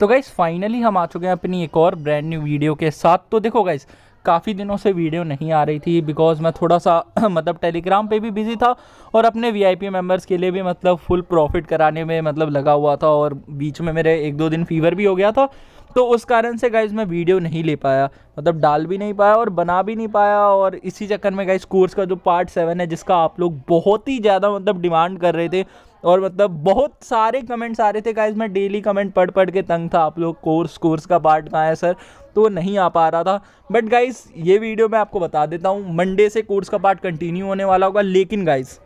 तो guys finally हम आ चुके हैं अपनी एक और ब्रांड न्यू वीडियो के साथ तो देखो गाइज़ काफ़ी दिनों से वीडियो नहीं आ रही थी बिकॉज़ मैं थोड़ा सा मतलब टेलीग्राम पे भी बिज़ी था और अपने वीआईपी मेंबर्स के लिए भी मतलब फुल प्रॉफिट कराने में मतलब लगा हुआ था और बीच में मेरे एक दो दिन फीवर भी हो गया था तो उस कारण से गाइज मैं वीडियो नहीं ले पाया मतलब डाल भी नहीं पाया और बना भी नहीं पाया और इसी चक्कर में गाइज कोर्स का जो पार्ट सेवन है जिसका आप लोग बहुत ही ज़्यादा मतलब डिमांड कर रहे थे और मतलब बहुत सारे कमेंट्स आ रहे थे गाइज मैं डेली कमेंट पढ़ पढ़ के तंग था आप लोग कोर्स कोर्स का पार्ट कहाँ है सर तो वो नहीं आ पा रहा था बट गाइज ये वीडियो मैं आपको बता देता हूँ मंडे से कोर्स का पार्ट कंटिन्यू होने वाला होगा लेकिन गाइज़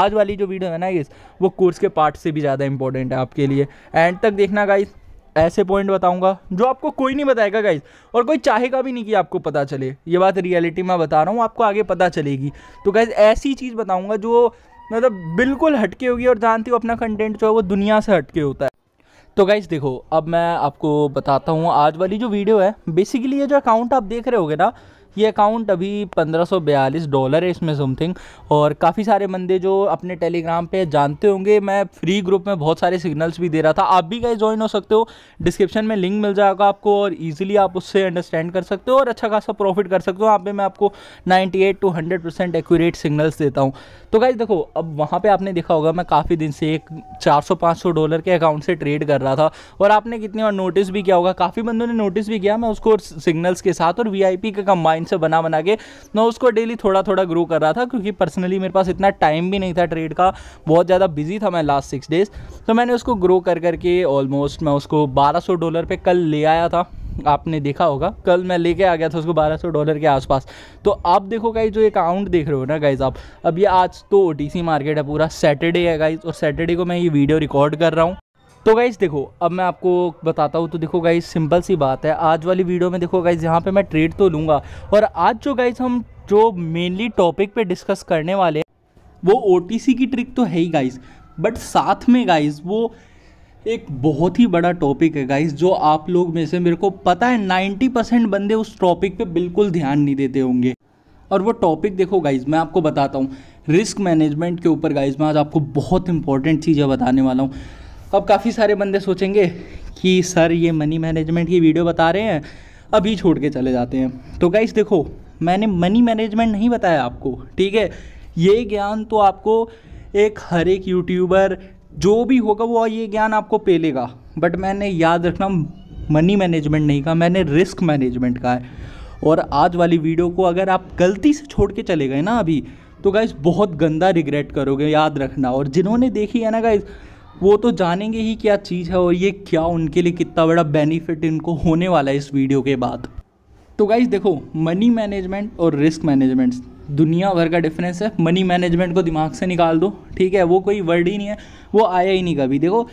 आज वाली जो वीडियो है ना गाइज़ वो कोर्स के पार्ट से भी ज़्यादा इंपॉर्टेंट है आपके लिए एंड तक देखना गाइज ऐसे पॉइंट बताऊंगा जो आपको कोई नहीं बताएगा गाइज और कोई चाहेगा भी नहीं कि आपको पता चले ये बात रियलिटी में बता रहा हूँ आपको आगे पता चलेगी तो गाइज ऐसी चीज़ बताऊँगा जो मतलब बिल्कुल हटके होगी और जानती हूँ अपना कंटेंट जो है वो दुनिया से हटके होता है तो गाइज देखो अब मैं आपको बताता हूँ आज वाली जो वीडियो है बेसिकली ये जो अकाउंट आप देख रहे हो ना ये अकाउंट अभी पंद्रह डॉलर है इसमें समथिंग और काफ़ी सारे बंदे जो अपने टेलीग्राम पे जानते होंगे मैं फ्री ग्रुप में बहुत सारे सिग्नल्स भी दे रहा था आप भी कहीं ज्वाइन हो सकते हो डिस्क्रिप्शन में लिंक मिल जाएगा आपको और ईजिली आप उससे अंडरस्टैंड कर सकते हो और अच्छा खासा प्रॉफिट कर सकते हो वहाँ पर मैं आपको ninety to hundred percent accurate signals देता हूँ तो गाइज देखो अब वहाँ पर आपने देखा होगा मैं काफ़ी दिन से एक चार सौ डॉलर के अकाउंट से ट्रेड कर रहा था और आपने कितनी और नोटिस भी किया होगा काफ़ी बंदों ने नोटिस भी किया मैं उसको सिग्नल्स के साथ और वी का कंबाइन से बना बना के मैं उसको डेली थोड़ा थोड़ा ग्रो कर रहा था क्योंकि पर्सनली मेरे पास इतना टाइम भी नहीं था ट्रेड का बहुत ज़्यादा बिजी था मैं लास्ट सिक्स डेज़ तो मैंने उसको ग्रो कर करके ऑलमोस्ट मैं उसको सौ डॉलर पर कल ले आया था आपने देखा होगा कल मैं लेके आ गया था उसको 1200 डॉलर के आसपास तो आप देखो गाइज जो अकाउंट देख रहे हो ना गाइज आप अब ये आज तो ओ मार्केट है पूरा सैटरडे है गाइज और सैटरडे को मैं ये वीडियो रिकॉर्ड कर रहा हूँ तो गाइज़ देखो अब मैं आपको बताता हूँ तो देखो गाइज़ सिंपल सी बात है आज वाली वीडियो में देखो गाइज़ यहाँ पे मैं ट्रेड तो लूँगा और आज जो गाइज़ हम जो मेनली टॉपिक पे डिस्कस करने वाले वो ओ की ट्रिक तो है ही गाइज़ बट साथ में गाइज़ वो एक बहुत ही बड़ा टॉपिक है गाइज़ जो आप लोग में से मेरे को पता है नाइन्टी परसेंट बंदे उस टॉपिक पे बिल्कुल ध्यान नहीं देते होंगे और वो टॉपिक देखो गाइज मैं आपको बताता हूँ रिस्क मैनेजमेंट के ऊपर गाइज मैं आज आपको बहुत इंपॉर्टेंट चीज़ें बताने वाला हूँ अब काफ़ी सारे बंदे सोचेंगे कि सर ये मनी मैनेजमेंट की वीडियो बता रहे हैं अभी छोड़ के चले जाते हैं तो गाइस देखो मैंने मनी मैनेजमेंट नहीं बताया आपको ठीक है ये ज्ञान तो आपको एक हर एक यूट्यूबर जो भी होगा वो ये ज्ञान आपको पेलेगा बट मैंने याद रखना मनी मैनेजमेंट नहीं कहा मैंने रिस्क मैनेजमेंट कहा है और आज वाली वीडियो को अगर आप गलती से छोड़ के चले गए ना अभी तो गाइज बहुत गंदा रिग्रेट करोगे याद रखना और जिन्होंने देखी है ना गाइज वो तो जानेंगे ही क्या चीज़ है और ये क्या उनके लिए कितना बड़ा बेनिफिट इनको होने वाला है इस वीडियो के बाद तो गाइज देखो मनी मैनेजमेंट और रिस्क मैनेजमेंट दुनिया भर का डिफरेंस है मनी मैनेजमेंट को दिमाग से निकाल दो ठीक है वो कोई वर्ड ही नहीं है वो आया ही नहीं कभी देखो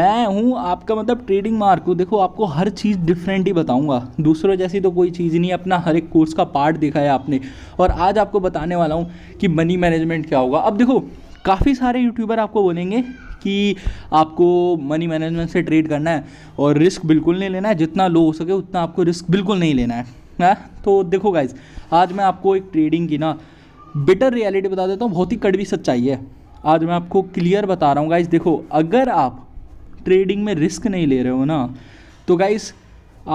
मैं हूँ आपका मतलब ट्रेडिंग मार्क हूँ देखो आपको हर चीज़ डिफरेंट ही बताऊँगा दूसरों जैसी तो कोई चीज़ नहीं अपना हर एक कोर्स का पार्ट है आपने और आज आपको बताने वाला हूँ कि मनी मैनेजमेंट क्या होगा अब देखो काफ़ी सारे यूट्यूबर आपको बोलेंगे कि आपको मनी मैनेजमेंट से ट्रेड करना है और रिस्क बिल्कुल नहीं लेना है जितना लो हो सके उतना आपको रिस्क बिल्कुल नहीं लेना है है हाँ? तो देखो गाइज आज मैं आपको एक ट्रेडिंग की ना बेटर रियलिटी बता देता हूँ बहुत ही कड़वी सच्चाई है आज मैं आपको क्लियर बता रहा हूँ गाइज देखो अगर आप ट्रेडिंग में रिस्क नहीं ले रहे हो ना तो गाइज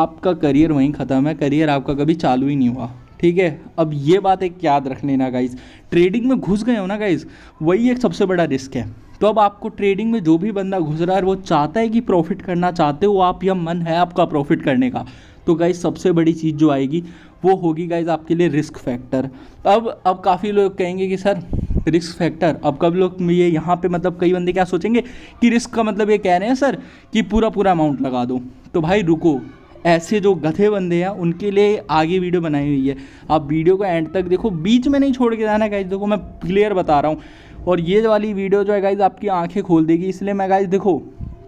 आपका करियर वहीं ख़त्म है करियर आपका कभी चालू ही नहीं हुआ ठीक है अब ये बात एक याद रख लेना गाइज ट्रेडिंग में घुस गए हो ना गाइज वही एक सबसे बड़ा रिस्क है तो अब आपको ट्रेडिंग में जो भी बंदा घुस रहा है वो चाहता है कि प्रॉफिट करना चाहते हो आप या मन है आपका प्रॉफिट करने का तो गाइज सबसे बड़ी चीज़ जो आएगी वो होगी गाइज आपके लिए रिस्क फैक्टर अब अब काफ़ी लोग कहेंगे कि सर रिस्क फैक्टर अब कब लोग ये यहाँ पे मतलब कई बंदे क्या सोचेंगे कि रिस्क का मतलब ये कह रहे हैं सर कि पूरा पूरा अमाउंट लगा दो तो भाई रुको ऐसे जो गधे बंदे हैं उनके लिए आगे वीडियो बनाई हुई है आप वीडियो को एंड तक देखो बीच में नहीं छोड़ के जाना गाइज देखो मैं क्लियर बता रहा हूँ और ये वाली वीडियो जो है गाइज आपकी आंखें खोल देगी इसलिए मैं गाइज देखो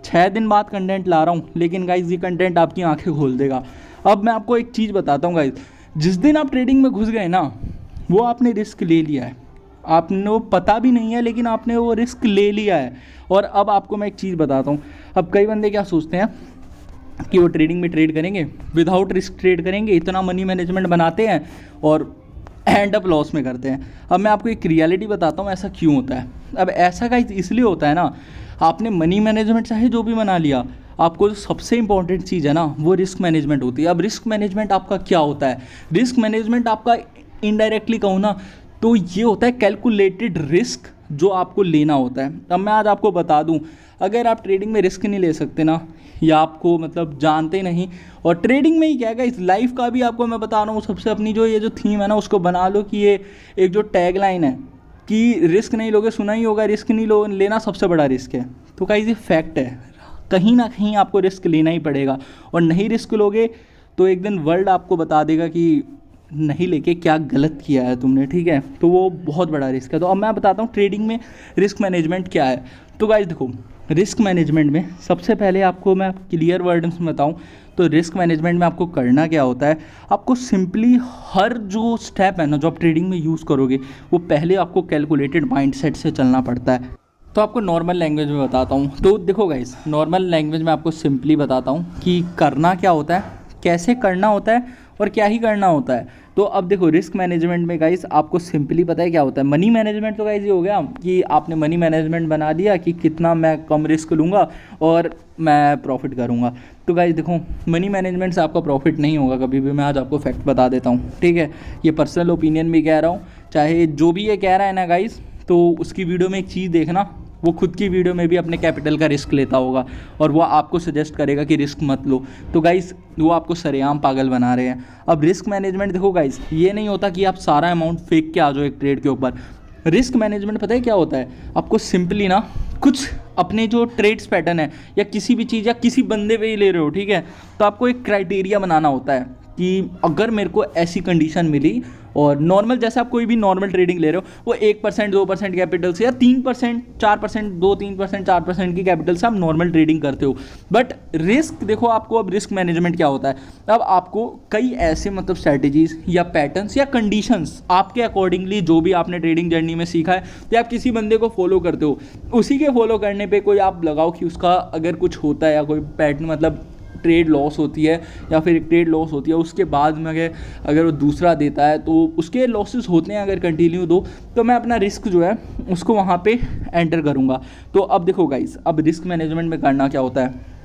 छः दिन बाद कंटेंट ला रहा हूँ लेकिन गाइज ये कंटेंट आपकी आंखें खोल देगा अब मैं आपको एक चीज़ बताता हूँ गाइज जिस दिन आप ट्रेडिंग में घुस गए ना वो आपने रिस्क ले लिया है आपने वो पता भी नहीं है लेकिन आपने वो रिस्क ले लिया है और अब आपको मैं एक चीज़ बताता हूँ अब कई बंदे क्या सोचते हैं कि वो ट्रेडिंग में ट्रेड करेंगे विदाउट रिस्क ट्रेड करेंगे इतना मनी मैनेजमेंट बनाते हैं और एंड अप लॉस में करते हैं अब मैं आपको एक रियलिटी बताता हूँ ऐसा क्यों होता है अब ऐसा का इसलिए होता है ना आपने मनी मैनेजमेंट चाहे जो भी बना लिया आपको जो सबसे इंपॉर्टेंट चीज़ है ना वो रिस्क मैनेजमेंट होती है अब रिस्क मैनेजमेंट आपका क्या होता है रिस्क मैनेजमेंट आपका इनडायरेक्टली कहूँ ना तो ये होता है कैलकुलेटेड रिस्क जो आपको लेना होता है अब मैं आज आपको बता दूँ अगर आप ट्रेडिंग में रिस्क नहीं ले सकते ना या आपको मतलब जानते नहीं और ट्रेडिंग में ही क्या है इस लाइफ का भी आपको मैं बता रहा हूँ सबसे अपनी जो ये जो थीम है ना उसको बना लो कि ये एक जो टैगलाइन है कि रिस्क नहीं लोगे सुना ही होगा रिस्क नहीं लो लेना सबसे बड़ा रिस्क है तो का ये फैक्ट है कहीं ना कहीं आपको रिस्क लेना ही पड़ेगा और नहीं रिस्क लोगे तो एक दिन वर्ल्ड आपको बता देगा कि नहीं लेके क्या गलत किया है तुमने ठीक है तो वो बहुत बड़ा रिस्क है तो अब मैं बताता हूँ ट्रेडिंग में रिस्क मैनेजमेंट क्या है तो गाइज देखो रिस्क मैनेजमेंट में सबसे पहले आपको मैं क्लियर वर्ड्स में बताऊं तो रिस्क मैनेजमेंट में आपको करना क्या होता है आपको सिंपली हर जो स्टेप है ना जो आप ट्रेडिंग में यूज़ करोगे वो पहले आपको कैलकुलेटेड माइंडसेट से चलना पड़ता है तो आपको नॉर्मल लैंग्वेज में बताता हूँ तो देखो गाइज नॉर्मल लैंग्वेज में आपको सिंपली बताता हूँ कि करना क्या होता है कैसे करना होता है और क्या ही करना होता है तो अब देखो रिस्क मैनेजमेंट में गाइस आपको सिंपली पता है क्या होता है मनी मैनेजमेंट तो गाइस ये हो गया कि आपने मनी मैनेजमेंट बना दिया कि कितना मैं कम रिस्क लूँगा और मैं प्रॉफिट करूँगा तो गाइस देखो मनी मैनेजमेंट से आपका प्रॉफिट नहीं होगा कभी भी मैं आज आपको फैक्ट बता देता हूँ ठीक है ये पर्सनल ओपिनियन भी कह रहा हूँ चाहे जो भी ये कह रहा है ना गाइस तो उसकी वीडियो में एक चीज़ देखना वो खुद की वीडियो में भी अपने कैपिटल का रिस्क लेता होगा और वो आपको सजेस्ट करेगा कि रिस्क मत लो तो गाइस वो आपको सरेआम पागल बना रहे हैं अब रिस्क मैनेजमेंट देखो गाइस ये नहीं होता कि आप सारा अमाउंट फेंक के आ जाओ एक ट्रेड के ऊपर रिस्क मैनेजमेंट पता है क्या होता है आपको सिंपली ना कुछ अपने जो ट्रेड्स पैटर्न है या किसी भी चीज़ या किसी बंदे पर ही ले रहे हो ठीक है तो आपको एक क्राइटेरिया बनाना होता है कि अगर मेरे को ऐसी कंडीशन मिली और नॉर्मल जैसे आप कोई भी नॉर्मल ट्रेडिंग ले रहे हो वो एक परसेंट दो परसेंट कैपिटल से या तीन परसेंट चार परसेंट दो तीन परसेंट चार परसेंट की कैपिटल से आप नॉर्मल ट्रेडिंग करते हो बट रिस्क देखो आपको अब रिस्क मैनेजमेंट क्या होता है अब आपको कई ऐसे मतलब स्ट्रैटेजीज या पैटर्न्स या कंडीशंस आपके अकॉर्डिंगली जो भी आपने ट्रेडिंग जर्नी में सीखा है या आप किसी बंदे को फॉलो करते हो उसी के फॉलो करने पर कोई आप लगाओ कि उसका अगर कुछ होता है या कोई पैटर्न मतलब ट्रेड लॉस होती है या फिर ट्रेड लॉस होती है उसके बाद में अगर अगर वो दूसरा देता है तो उसके लॉसेस होते हैं अगर कंटिन्यू दो तो मैं अपना रिस्क जो है उसको वहाँ पर एंटर करूँगा तो अब देखो गाइज अब रिस्क मैनेजमेंट में करना क्या होता है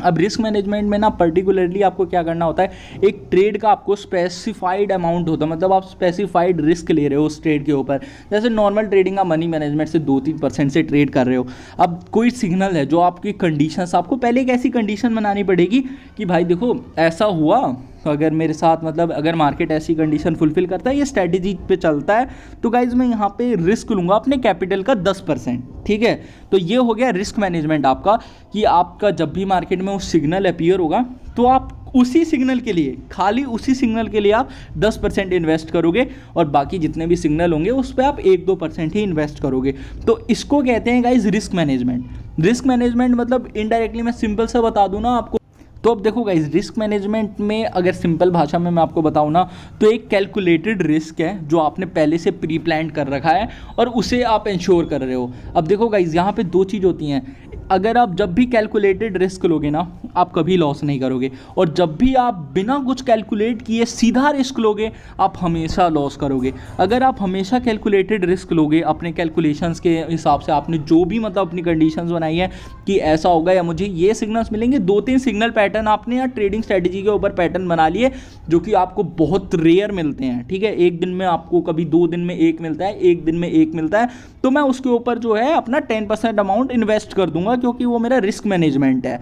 अब रिस्क मैनेजमेंट में ना पर्टिकुलरली आपको क्या करना होता है एक ट्रेड का आपको स्पेसिफाइड अमाउंट होता है मतलब आप स्पेसिफाइड रिस्क ले रहे हो उस ट्रेड के ऊपर जैसे नॉर्मल ट्रेडिंग का मनी मैनेजमेंट से दो तीन परसेंट से ट्रेड कर रहे हो अब कोई सिग्नल है जो आपकी कंडीशन आपको पहले एक ऐसी कंडीशन बनानी पड़ेगी कि भाई देखो ऐसा हुआ अगर मेरे साथ मतलब अगर मार्केट ऐसी कंडीशन फुलफिल करता है ये स्ट्रैटेजी पे चलता है तो गाइज मैं यहाँ पे रिस्क लूँगा अपने कैपिटल का दस परसेंट ठीक है तो ये हो गया रिस्क मैनेजमेंट आपका कि आपका जब भी मार्केट में वो सिग्नल अपीयर होगा तो आप उसी सिग्नल के लिए खाली उसी सिग्नल के लिए आप 10 परसेंट इन्वेस्ट करोगे और बाकी जितने भी सिग्नल होंगे उस पर आप एक दो परसेंट ही इन्वेस्ट करोगे तो इसको कहते हैं guys risk management risk management मतलब इनडायरेक्टली मैं सिंपल सा बता दूँ ना आपको तो अब देखो गाइज रिस्क मैनेजमेंट में अगर सिंपल भाषा में मैं आपको बताऊँ ना तो एक कैलकुलेटेड रिस्क है जो आपने पहले से प्री प्लान कर रखा है और उसे आप इंश्योर कर रहे हो अब देखो गाइज यहाँ पर दो चीज़ होती हैं अगर आप जब भी कैलकुलेटेड रिस्क लोगे ना आप कभी लॉस नहीं करोगे और जब भी आप बिना कुछ कैलकुलेट किए सीधा रिस्क लोगे आप हमेशा लॉस करोगे अगर आप हमेशा कैलकुलेटेड रिस्क लोगे अपने कैलकुलेशंस के हिसाब से आपने जो भी मतलब अपनी कंडीशंस बनाई है कि ऐसा होगा या मुझे ये सिग्नल्स मिलेंगे दो तीन सिग्नल पैटर्न आपने या ट्रेडिंग स्ट्रेटजी के ऊपर पैटर्न बना लिए जो कि आपको बहुत रेयर मिलते हैं ठीक है एक दिन में आपको कभी दो दिन में एक मिलता है एक दिन में एक मिलता है तो मैं उसके ऊपर जो है अपना टेन परसेंट अमाउंट इन्वेस्ट कर दूंगा करूँगा क्योंकि वो मेरा रिस्क मैनेजमेंट है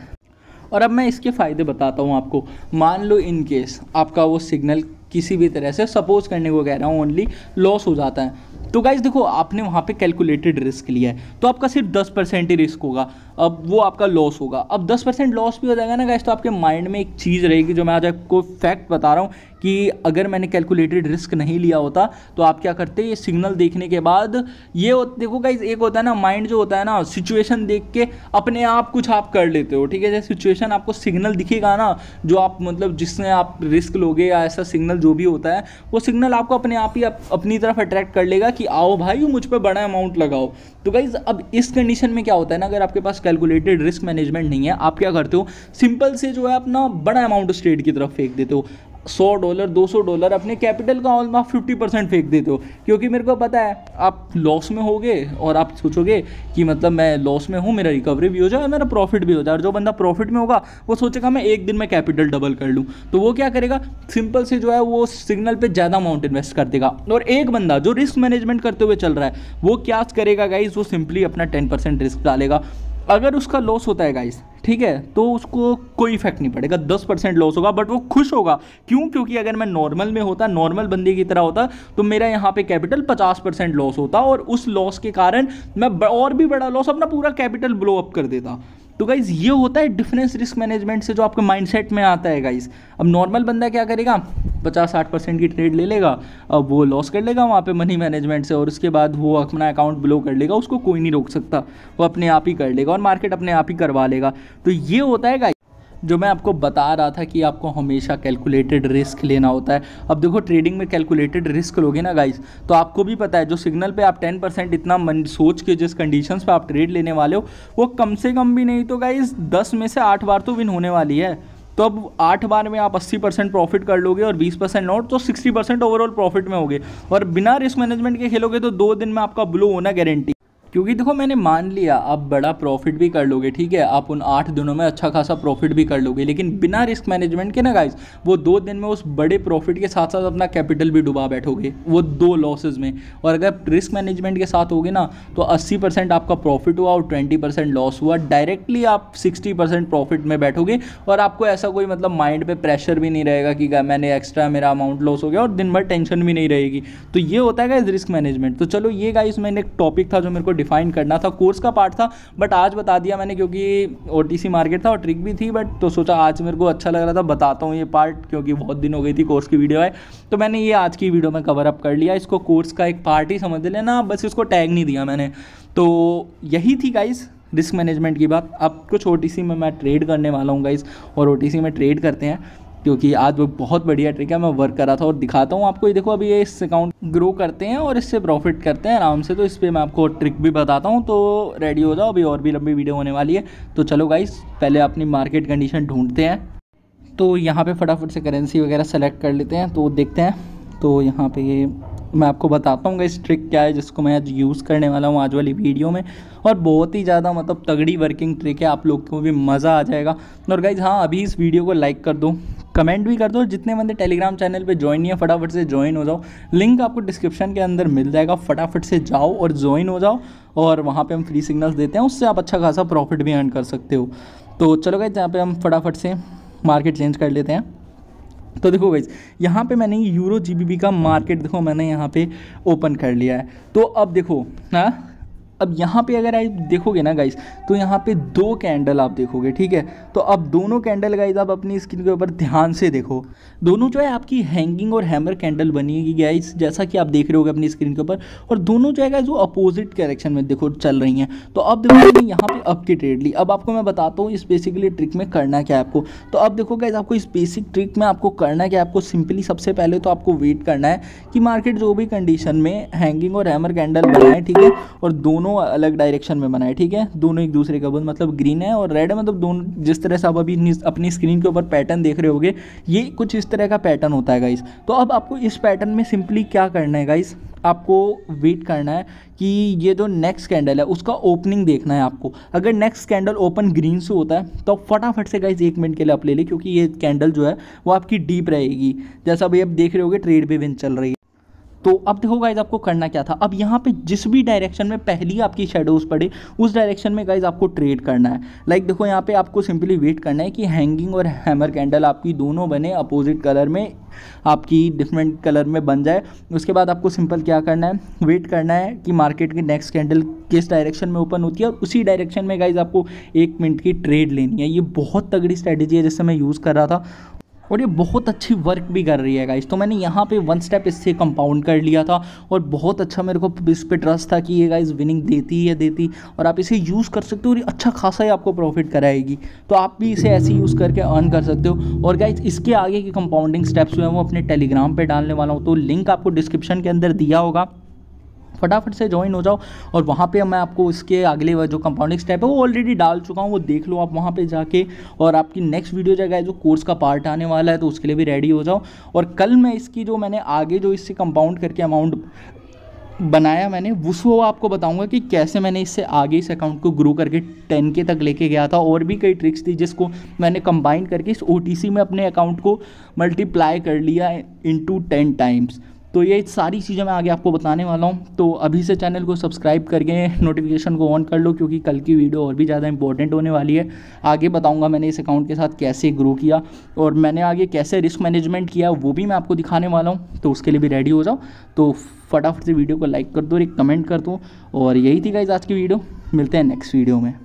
और अब मैं इसके फ़ायदे बताता हूँ आपको मान लो इन केस आपका वो सिग्नल किसी भी तरह से सपोज करने को कह रहा हूँ ओनली लॉस हो जाता है तो गाइज़ देखो आपने वहाँ पे कैलकुलेटेड रिस्क लिया है तो आपका सिर्फ दस परसेंट ही रिस्क होगा अब वो आपका लॉस होगा अब दस परसेंट लॉस भी हो जाएगा ना गैस तो आपके माइंड में एक चीज़ रहेगी जो मैं आज आपको फैक्ट बता रहा हूँ कि अगर मैंने कैलकुलेटेड रिस्क नहीं लिया होता तो आप क्या करते ये सिग्नल देखने के बाद ये देखो गाइज एक होता है ना माइंड जो होता है ना सिचुएशन देख के अपने आप कुछ आप कर लेते हो ठीक है जैसे सिचुएशन आपको सिग्नल दिखेगा ना जो आप मतलब जिसने आप रिस्क लोगे या ऐसा सिग्नल जो भी होता है वो सिग्नल आपको अपने आप ही आप, अपनी तरफ अट्रैक्ट कर लेगा कि आओ भाई मुझ पर बड़ा अमाउंट लगाओ तो गाइज़ अब इस कंडीशन में क्या होता है ना अगर आपके पास कैलकुलेटेड रिस्क मैनेजमेंट नहीं है आप क्या करते हो सिंपल से जो है अपना बड़ा अमाउंट स्टेट की तरफ फेंक देते हो सौ डॉलर दो सौ डॉलर अपने कैपिटल का ऑलमोस्ट फिफ्टी परसेंट फेंक देते हो क्योंकि मेरे को पता है आप लॉस में होगे और आप सोचोगे कि मतलब मैं लॉस में हूँ मेरा रिकवरी भी हो जाए और मेरा प्रॉफिट भी हो जाए और जो बंदा प्रॉफिट में होगा वो सोचेगा मैं एक दिन में कैपिटल डबल कर लूँ तो वो क्या करेगा सिंपल से जो है वो सिग्नल पर ज़्यादा अमाउंट इन्वेस्ट कर देगा और एक बंदा जो रिस्क मैनेजमेंट करते हुए चल रहा है वो क्या करेगा गाइज वो सिंपली अपना टेन परसेंट रिस्क डालेगा अगर उसका लॉस होता है गाइस ठीक है तो उसको कोई इफेक्ट नहीं पड़ेगा दस परसेंट लॉस होगा बट वो खुश होगा क्यों क्योंकि अगर मैं नॉर्मल में होता नॉर्मल बंदी की तरह होता तो मेरा यहाँ पे कैपिटल पचास परसेंट लॉस होता और उस लॉस के कारण मैं और भी बड़ा लॉस अपना पूरा कैपिटल ब्लो अप कर देता तो गाइज़ ये होता है डिफरेंस रिस्क मैनेजमेंट से जो आपके माइंडसेट में आता है गाइज़ अब नॉर्मल बंदा क्या करेगा पचास साठ परसेंट की ट्रेड ले लेगा अब वो लॉस कर लेगा वहाँ पे मनी मैनेजमेंट से और उसके बाद वो अपना अकाउंट ब्लो कर लेगा उसको कोई नहीं रोक सकता वो अपने आप ही कर लेगा और मार्केट अपने आप ही करवा लेगा तो ये होता है गाइज जो मैं आपको बता रहा था कि आपको हमेशा कैलकुलेटेड रिस्क लेना होता है अब देखो ट्रेडिंग में कैलकुलेटेड रिस्क लोगे ना गाइस तो आपको भी पता है जो सिग्नल पे आप 10 परसेंट इतना मन सोच के जिस कंडीशन पे आप ट्रेड लेने वाले हो वो कम से कम भी नहीं तो गाइस दस में से आठ बार तो विन होने वाली है तो अब आठ बार में आप 80 परसेंट प्रॉफिट कर लोगे और 20 परसेंट नॉट तो 60 परसेंट ओवरऑल प्रॉफिट में होगे और बिना रिस्क मैनेजमेंट के खेलोगे तो दो दिन में आपका ब्लू होना गारंटी क्योंकि देखो मैंने मान लिया आप बड़ा प्रॉफिट भी कर लोगे ठीक है आप उन आठ दिनों में अच्छा खासा प्रॉफिट भी कर लोगे लेकिन बिना रिस्क मैनेजमेंट के ना गाइज वो दो दिन में उस बड़े प्रॉफिट के साथ साथ अपना कैपिटल भी डुबा बैठोगे वो दो लॉसेज में और अगर रिस्क मैनेजमेंट के साथ होगे ना तो अस्सी परसेंट आपका प्रॉफिट हुआ और ट्वेंटी परसेंट लॉस हुआ डायरेक्टली आप सिक्सटी परसेंट प्रॉफिट में बैठोगे और आपको ऐसा कोई मतलब माइंड पर प्रेशर भी नहीं रहेगा कि मैंने एक्स्ट्रा मेरा अमाउंट लॉस हो गया और दिन भर टेंशन भी नहीं रहेगी तो ये होता है गाइज रिस्क मैनेजमेंट तो चलो ये गाइज मैंने एक टॉपिक था जो मेरे को डिफाइन करना था कोर्स का पार्ट था बट आज बता दिया मैंने क्योंकि ओ मार्केट था और ट्रिक भी थी बट तो सोचा आज मेरे को अच्छा लग रहा था बताता हूँ ये पार्ट क्योंकि बहुत दिन हो गई थी कोर्स की वीडियो है तो मैंने ये आज की वीडियो में कवर अप कर लिया इसको कोर्स का एक पार्ट ही समझ लेना बस इसको टैग नहीं दिया मैंने तो यही थी गाइस रिस्क मैनेजमेंट की बात अब कुछ ओ में मैं ट्रेड करने वाला हूँ गाइज़ और ओ में ट्रेड करते हैं क्योंकि आज वो बहुत बढ़िया ट्रिक है मैं वर्क कर रहा था और दिखाता हूँ आपको ये देखो अभी ये इस अकाउंट ग्रो करते हैं और इससे प्रॉफिट करते हैं आराम से तो इस पर मैं आपको ट्रिक भी बताता हूँ तो रेडी हो जाओ अभी और भी लंबी वीडियो होने वाली है तो चलो गाइस पहले अपनी मार्केट कंडीशन ढूंढते हैं तो यहाँ पर फटाफट से करेंसी वगैरह सेलेक्ट कर लेते हैं तो देखते हैं तो यहाँ पर मैं आपको बताता हूँ इस ट्रिक क्या है जिसको मैं आज यूज़ करने वाला हूँ आज वाली वीडियो में और बहुत ही ज़्यादा मतलब तगड़ी वर्किंग ट्रिक है आप लोग को भी मज़ा आ जाएगा और गाइज हाँ अभी इस वीडियो को लाइक कर दो कमेंट भी कर दो जितने बंदे टेलीग्राम चैनल पे ज्वाइन नहीं है फटाफट से ज्वाइन हो जाओ लिंक आपको डिस्क्रिप्शन के अंदर मिल जाएगा फटाफट से जाओ और ज्वाइन हो जाओ और वहाँ पे हम फ्री सिग्नल्स देते हैं उससे आप अच्छा खासा प्रॉफिट भी अर्न कर सकते हो तो चलो गए जहाँ पे हम फटाफट से मार्केट चेंज कर लेते हैं तो देखो गाइज यहाँ पे मैंने यूरो जीबीबी का मार्केट देखो मैंने यहाँ पे ओपन कर लिया है तो अब देखो हाँ अब यहाँ पे अगर आप देखोगे ना गाइस तो यहाँ पे दो कैंडल आप देखोगे ठीक है तो अब दोनों कैंडल गाइस आप अपनी स्किन के ऊपर ध्यान से देखो दोनों जो है आपकी हैंगिंग और हैमर कैंडल बनेगी गाइस जैसा कि आप देख रहे हो अपनी स्क्रीन के ऊपर और दोनों जो है गाइस वो अपोजिट डायरेक्शन में देखो चल रही हैं तो अब देखो यहाँ पर अप की ट्रेड ली अब आपको मैं बताता हूँ इस बेसिकली ट्रिक में करना क्या है आपको तो अब देखो गाइज आपको इस बेसिक ट्रिक में आपको करना क्या है आपको सिंपली सबसे पहले तो आपको वेट करना है कि मार्केट जो भी कंडीशन में हैंगिंग और हैमर कैंडल बनाए ठीक है और दोनों दोनों अलग डायरेक्शन में बनाए ठीक है दोनों एक दूसरे का बंद मतलब ग्रीन है और रेड है मतलब दोनों जिस तरह से आप अभी अपनी स्क्रीन के ऊपर पैटर्न देख रहे हो ये कुछ इस तरह का पैटर्न होता है गाइस तो अब आपको इस पैटर्न में सिंपली क्या करना है गाइस आपको वेट करना है कि ये जो नेक्स्ट कैंडल है उसका ओपनिंग देखना है आपको अगर नेक्स्ट कैंडल ओपन ग्रीन से होता है तो फटाफट से गाइज एक मिनट के लिए आप ले लें क्योंकि ये कैंडल जो है वो आपकी डीप रहेगी जैसा अभी आप देख रहे हो ट्रेड भी चल रही है तो अब देखो गाइज आपको करना क्या था अब यहाँ पे जिस भी डायरेक्शन में पहली आपकी शेडोज पड़े उस डायरेक्शन में गाइज आपको ट्रेड करना है लाइक देखो यहाँ पे आपको सिंपली वेट करना है कि हैंगिंग और हैमर कैंडल आपकी दोनों बने अपोजिट कलर में आपकी डिफरेंट कलर में बन जाए उसके बाद आपको सिंपल क्या करना है वेट करना है कि मार्केट की नेक्स्ट कैंडल किस डायरेक्शन में ओपन होती है और उसी डायरेक्शन में गाइज आपको एक मिनट की ट्रेड लेनी है ये बहुत तगड़ी स्ट्रैटेजी है जिससे मैं यूज़ कर रहा था और ये बहुत अच्छी वर्क भी कर रही है गाइस तो मैंने यहाँ पे वन स्टेप इससे कंपाउंड कर लिया था और बहुत अच्छा मेरे को इस पर ट्रस्ट था कि ये गाइस विनिंग देती है देती और आप इसे यूज़ कर सकते हो और अच्छा खासा ही आपको प्रॉफिट कराएगी तो आप भी इसे ऐसे यूज़ करके अर्न कर सकते हो और गाइज इसके आगे के कंपाउंडिंग स्टेप्स जो है वो अपने टेलीग्राम पर डालने वाला हूँ तो लिंक आपको डिस्क्रिप्शन के अंदर दिया होगा फटाफट से ज्वाइन हो जाओ और वहाँ पे मैं आपको उसके अगले जो कंपाउंडिंग स्टेप है वो ऑलरेडी डाल चुका हूँ वो देख लो आप वहाँ पे जाके और आपकी नेक्स्ट वीडियो जगह जो कोर्स का पार्ट आने वाला है तो उसके लिए भी रेडी हो जाओ और कल मैं इसकी जो मैंने आगे जो इससे कंपाउंड करके अमाउंट बनाया मैंने उसको आपको बताऊंगा कि कैसे मैंने इससे आगे इस अकाउंट को ग्रो करके टेन के तक लेके गया था और भी कई ट्रिक्स थी जिसको मैंने कंबाइन करके इस ओ में अपने अकाउंट को मल्टीप्लाई कर लिया इनटू टेन टाइम्स तो ये सारी चीज़ें मैं आगे आपको बताने वाला हूँ तो अभी से चैनल को सब्सक्राइब करके नोटिफिकेशन को ऑन कर लो क्योंकि कल की वीडियो और भी ज़्यादा इंपॉर्टेंट होने वाली है आगे बताऊँगा मैंने इस अकाउंट के साथ कैसे ग्रो किया और मैंने आगे कैसे रिस्क मैनेजमेंट किया वो भी मैं आपको दिखाने वाला हूँ तो उसके लिए भी रेडी हो जाओ तो फटाफट से वीडियो को लाइक कर दो और एक कमेंट कर दो और यही थी गाइज आज की वीडियो मिलते हैं नेक्स्ट वीडियो में